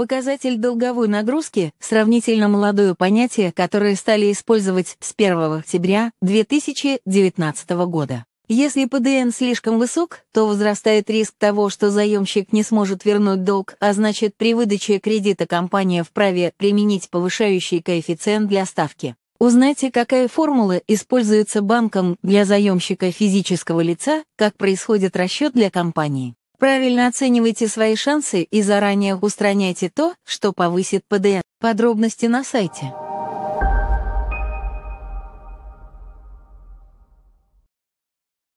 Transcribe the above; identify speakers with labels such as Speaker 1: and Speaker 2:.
Speaker 1: Показатель долговой нагрузки – сравнительно молодое понятие, которое стали использовать с 1 октября 2019 года. Если ПДН слишком высок, то возрастает риск того, что заемщик не сможет вернуть долг, а значит при выдаче кредита компания вправе применить повышающий коэффициент для ставки. Узнайте, какая формула используется банком для заемщика физического лица, как происходит расчет для компании. Правильно оценивайте свои шансы и заранее устраняйте то, что повысит ПДН. Подробности на сайте.